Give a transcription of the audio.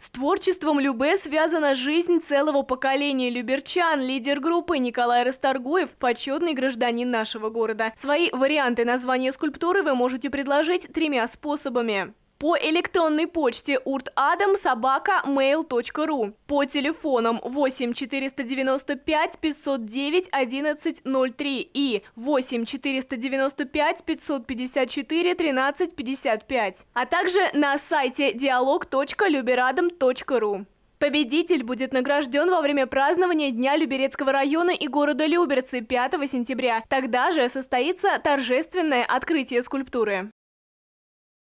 С творчеством Любе связана жизнь целого поколения люберчан. Лидер группы Николай Расторгуев – почетный гражданин нашего города. Свои варианты названия скульптуры вы можете предложить тремя способами по электронной почте уртадам mail.ru по телефонам 8 495 509 1103 и 8 495 554 1355, а также на сайте dialog.люберадом.ру. Победитель будет награжден во время празднования Дня Люберецкого района и города Люберцы 5 сентября. Тогда же состоится торжественное открытие скульптуры.